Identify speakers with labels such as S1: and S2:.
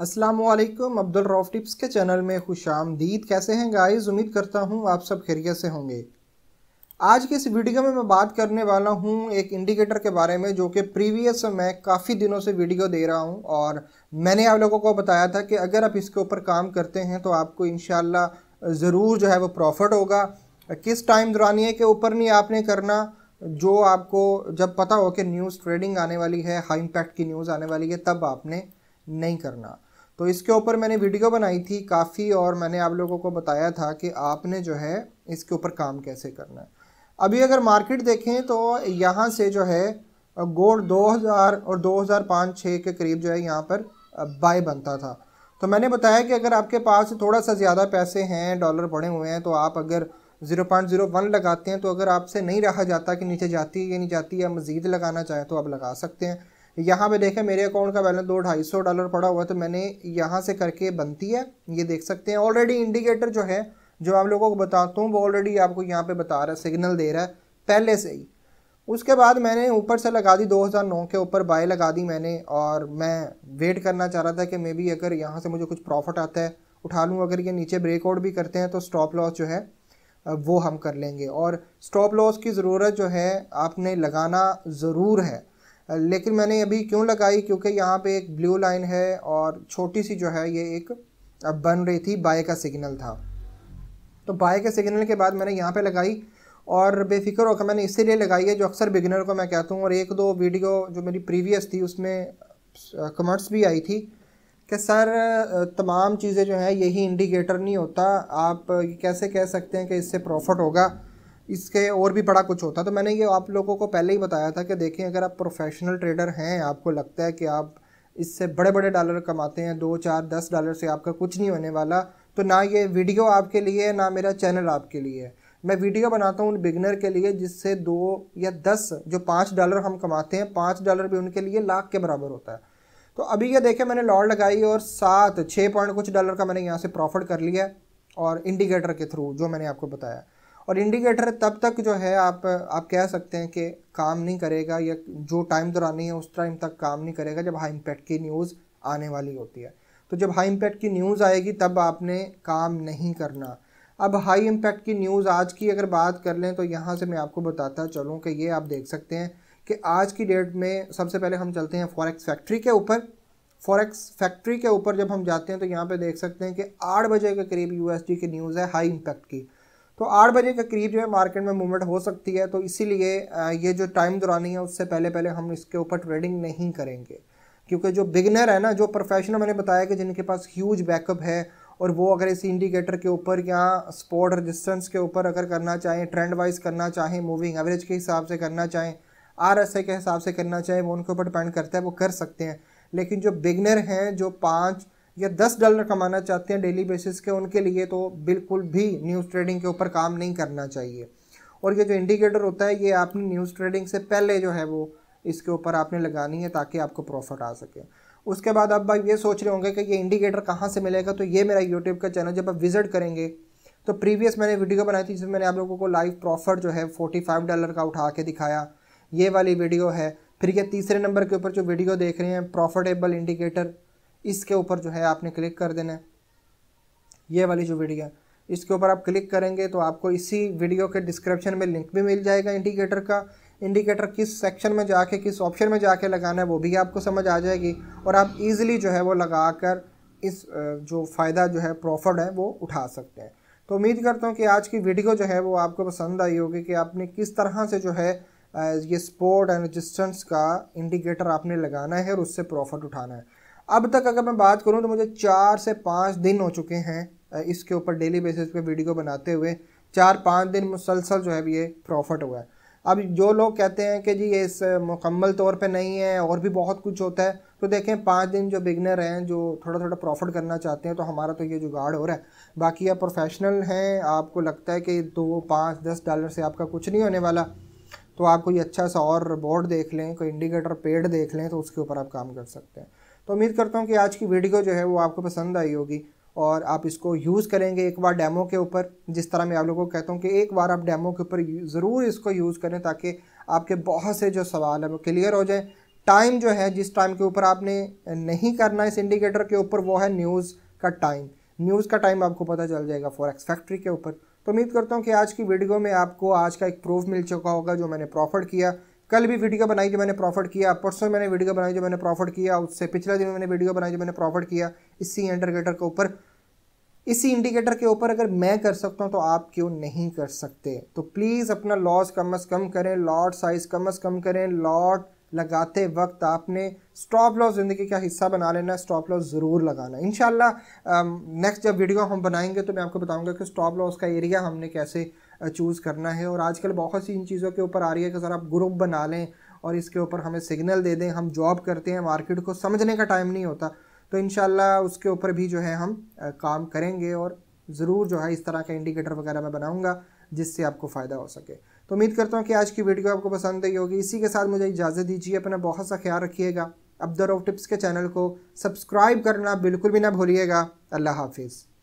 S1: Aslam Abdul Rauf tips के channel में खुश आमदीद कैसे हैं गाइस उम्मीद करता हूं आप सब खैरियत से होंगे आज के इस वीडियो में मैं बात करने वाला हूं एक इंडिकेटर के बारे में जो कि प्रीवियस मैं काफ़ी दिनों से वीडियो दे रहा हूं और मैंने आप लोगों को बताया था कि अगर आप इसके ऊपर काम करते हैं तो आपको इन ज़रूर जो है वो प्रॉफिट होगा किस टाइम दौरानिए के ऊपर नहीं आपने करना जो आपको जब पता हो कि न्यूज़ ट्रेडिंग आने वाली है हाई इम्पैक्ट की न्यूज़ आने वाली है तब आपने नहीं करना तो इसके ऊपर मैंने वीडियो बनाई थी काफ़ी और मैंने आप लोगों को बताया था कि आपने जो है इसके ऊपर काम कैसे करना है अभी अगर मार्केट देखें तो यहाँ से जो है गोल्ड 2000 और 2005 हज़ार के करीब जो है यहाँ पर बाय बनता था तो मैंने बताया कि अगर आपके पास थोड़ा सा ज़्यादा पैसे हैं डॉलर पड़े हुए हैं तो आप अगर 0.01 लगाते हैं तो अगर आपसे नहीं रहा जाता कि नीचे जाती है या नहीं जाती या मज़ीद लगाना चाहें तो आप लगा सकते हैं यहाँ पे देखें मेरे अकाउंट का बैलेंस दो ढाई सौ डॉलर पड़ा हुआ तो मैंने यहाँ से करके बनती है ये देख सकते हैं ऑलरेडी इंडिकेटर जो है जो आप लोगों को बताता हूँ वो ऑलरेडी आपको यहाँ पे बता रहा है सिग्नल दे रहा है पहले से ही उसके बाद मैंने ऊपर से लगा दी 2009 के ऊपर बाय लगा दी मैंने और मैं वेट करना चाह रहा था कि मे बी अगर यहाँ से मुझे कुछ प्रॉफिट आता है उठा लूँ अगर ये नीचे ब्रेकआउट भी करते हैं तो स्टॉप लॉस जो है वो हम कर लेंगे और स्टॉप लॉस की ज़रूरत जो है आपने लगाना ज़रूर है लेकिन मैंने अभी क्यों लगाई क्योंकि यहाँ पे एक ब्लू लाइन है और छोटी सी जो है ये एक अब बन रही थी बाय का सिग्नल था तो बाय के सिग्नल के बाद मैंने यहाँ पे लगाई और बेफिक्र होकर मैंने इसीलिए लगाई है जो अक्सर बिगिनर को मैं कहता हूँ और एक दो वीडियो जो मेरी प्रीवियस थी उसमें कमेंट्स भी आई थी कि सर तमाम चीज़ें जो हैं यही इंडिकेटर नहीं होता आप कैसे कह सकते हैं कि इससे प्रॉफिट होगा इसके और भी बड़ा कुछ होता है तो मैंने ये आप लोगों को पहले ही बताया था कि देखें अगर आप प्रोफेशनल ट्रेडर हैं आपको लगता है कि आप इससे बड़े बड़े डॉलर कमाते हैं दो चार दस डॉलर से आपका कुछ नहीं होने वाला तो ना ये वीडियो आपके लिए है ना मेरा चैनल आपके लिए है मैं वीडियो बनाता हूँ उन बिगनर के लिए जिससे दो या दस जो पाँच डॉलर हम कमाते हैं पाँच डॉलर भी उनके लिए लाख के बराबर होता है तो अभी ये देखें मैंने लॉड लगाई और सात छः पॉइंट कुछ डॉलर का मैंने यहाँ से प्रॉफिट कर लिया और इंडिकेटर के थ्रू जो मैंने आपको बताया और इंडिकेटर तब तक जो है आप आप कह सकते हैं कि काम नहीं करेगा या जो टाइम दौरानी है उस टाइम तक काम नहीं करेगा जब हाई इम्पैक्ट की न्यूज़ आने वाली होती है तो जब हाई इम्पैक्ट की न्यूज़ आएगी तब आपने काम नहीं करना अब हाई इम्पैक्ट की न्यूज़ आज की अगर बात कर लें तो यहाँ से मैं आपको बताता चलूँ कि ये आप देख सकते हैं कि आज की डेट में सबसे पहले हम चलते हैं फॉरेक्स फैक्ट्री के ऊपर फॉरेक्स फैक्ट्री के ऊपर जब हम जाते हैं तो यहाँ पे देख सकते हैं कि आठ बजे के करीब यूएसडी की न्यूज़ है हाई इम्पैक्ट की तो आठ बजे के करीब जो है मार्केट में मूवमेंट हो सकती है तो इसीलिए ये जो टाइम दौरानी है उससे पहले पहले हम इसके ऊपर ट्रेडिंग नहीं करेंगे क्योंकि जो बिगनर है ना जो प्रोफेशनल मैंने बताया कि जिनके पास ह्यूज बैकअप है और वो अगर इस इंडिकेटर के ऊपर या स्पॉट रेजिस्टेंस के ऊपर अगर करना चाहें ट्रेंड वाइज करना चाहें मूविंग एवरेज के हिसाब से करना चाहें आर के हिसाब से करना चाहें वो उनके ऊपर डिपेंड करता है वो कर सकते हैं लेकिन जो बिगनर हैं जो पाँच या दस डॉलर कमाना चाहते हैं डेली बेसिस के उनके लिए तो बिल्कुल भी न्यूज़ ट्रेडिंग के ऊपर काम नहीं करना चाहिए और ये जो इंडिकेटर होता है ये आपने न्यूज़ ट्रेडिंग से पहले जो है वो इसके ऊपर आपने लगानी है ताकि आपको प्रॉफिट आ सके उसके बाद आप भाई ये सोच रहे होंगे कि ये इंडिकेटर कहाँ से मिलेगा तो ये मेरा यूट्यूब का चैनल जब आप विजिट करेंगे तो प्रीवियस मैंने वीडियो बनाई थी जिसमें मैंने आप लोगों को लाइव प्रॉफिट जो है फोर्टी फाइव डॉलर का उठा के दिखाया ये वाली वीडियो है फिर ये तीसरे नंबर के ऊपर जो वीडियो देख रहे हैं प्रॉफिटेबल इंडिकेटर इसके ऊपर जो है आपने क्लिक कर देना है ये वाली जो वीडियो है इसके ऊपर आप क्लिक करेंगे तो आपको इसी वीडियो के डिस्क्रिप्शन में लिंक भी मिल जाएगा इंडिकेटर का इंडिकेटर किस सेक्शन में जाके किस ऑप्शन में जाके लगाना है वो भी आपको समझ आ जाएगी और आप इजीली जो है वो लगा कर इस जो फ़ायदा जो है प्रॉफिट है वो उठा सकते हैं तो उम्मीद करता हूँ कि आज की वीडियो जो है वो आपको पसंद आई होगी कि आपने किस तरह से जो है ये स्पोर्ट एंड रजिस्टेंस का इंडिकेटर आपने लगाना है और उससे प्रॉफिट उठाना है अब तक अगर मैं बात करूँ तो मुझे चार से पाँच दिन हो चुके हैं इसके ऊपर डेली बेसिस पे वीडियो बनाते हुए चार पाँच दिन मुसलसल जो है ये प्रॉफिट हुआ है अब जो लोग कहते हैं कि जी ये इस मुकम्मल तौर पे नहीं है और भी बहुत कुछ होता है तो देखें पाँच दिन जो बिगनर हैं जो थोड़ा थोड़ा प्रॉफिट करना चाहते हैं तो हमारा तो ये जुगाड़ हो रहा है बाकी आप प्रोफेशनल हैं आपको लगता है कि दो पाँच दस डॉलर से आपका कुछ नहीं होने वाला तो आप कोई अच्छा सा और बोर्ड देख लें कोई इंडिकेटर पेड़ देख लें तो उसके ऊपर आप काम कर सकते हैं तो उम्मीद करता हूँ कि आज की वीडियो जो है वो आपको पसंद आई होगी और आप इसको यूज़ करेंगे एक बार डेमो के ऊपर जिस तरह मैं आप लोगों को कहता हूँ कि एक बार आप डेमो के ऊपर ज़रूर इसको यूज़ करें ताकि आपके बहुत से जो सवाल हैं वो क्लियर हो जाए टाइम जो है जिस टाइम के ऊपर आपने नहीं करना इस इंडिकेटर के ऊपर वो है न्यूज़ का टाइम न्यूज़ का टाइम आपको पता चल जाएगा फॉर एक्स फैक्ट्री के ऊपर तो उम्मीद करता हूँ कि आज की वीडियो में आपको आज का एक प्रूफ मिल चुका होगा जो मैंने प्रॉफिट किया कल भी वीडियो बनाई जो मैंने प्रॉफिट किया परसों मैंने वीडियो बनाई जो मैंने प्रॉफिट किया उससे पिछले दिन मैंने वीडियो बनाई जो मैंने प्रॉफिट किया इसी इंडिकेटर के ऊपर इसी इंडिकेटर के ऊपर अगर मैं कर सकता हूँ तो आप क्यों नहीं कर सकते तो प्लीज़ अपना लॉस कम अज़ कम करें लॉट साइज़ कम अज़ कम करें लॉट लगाते वक्त आपने स्टॉप लॉस ज़िंदगी का हिस्सा बना लेना स्टॉप लॉस ज़रूर लगाना इन नेक्स्ट जब वीडियो हम बनाएंगे तो मैं आपको बताऊंगा कि स्टॉप लॉस का एरिया हमने कैसे चूज़ करना है और आजकल बहुत सी इन चीज़ों के ऊपर आ रही है कि सर आप ग्रुप बना लें और इसके ऊपर हमें सिग्नल दे दें हम जॉब करते हैं मार्केट को समझने का टाइम नहीं होता तो इन उसके ऊपर भी जो है हम काम करेंगे और ज़रूर जो है इस तरह का इंडिकेटर वगैरह मैं बनाऊँगा जिससे आपको फ़ायदा हो सके तो उम्मीद करता हूँ कि आज की वीडियो आपको पसंद आई होगी इसी के साथ मुझे इजाज़त दीजिए अपना बहुत सा ख्याल रखिएगा अब दर टिप्स के चैनल को सब्सक्राइब करना बिल्कुल भी ना भूलिएगा अल्लाह हाफिज़